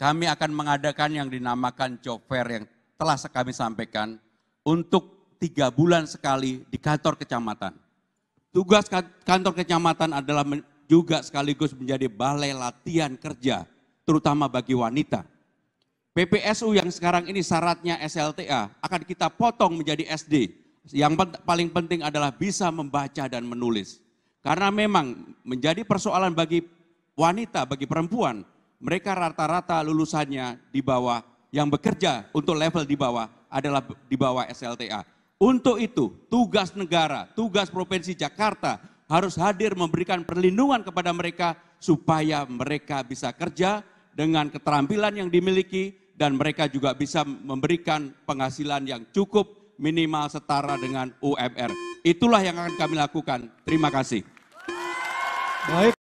kami akan mengadakan yang dinamakan job fair yang telah kami sampaikan untuk tiga bulan sekali di kantor kecamatan. Tugas kantor kecamatan adalah juga sekaligus menjadi balai latihan kerja, terutama bagi wanita. PPSU yang sekarang ini syaratnya SLTA akan kita potong menjadi SD. Yang paling penting adalah bisa membaca dan menulis. Karena memang menjadi persoalan bagi wanita, bagi perempuan, mereka rata-rata lulusannya di bawah, yang bekerja untuk level di bawah adalah di bawah SLTA. Untuk itu, tugas negara, tugas Provinsi Jakarta harus hadir memberikan perlindungan kepada mereka supaya mereka bisa kerja dengan keterampilan yang dimiliki dan mereka juga bisa memberikan penghasilan yang cukup minimal setara dengan UMR. Itulah yang akan kami lakukan. Terima kasih. Baik.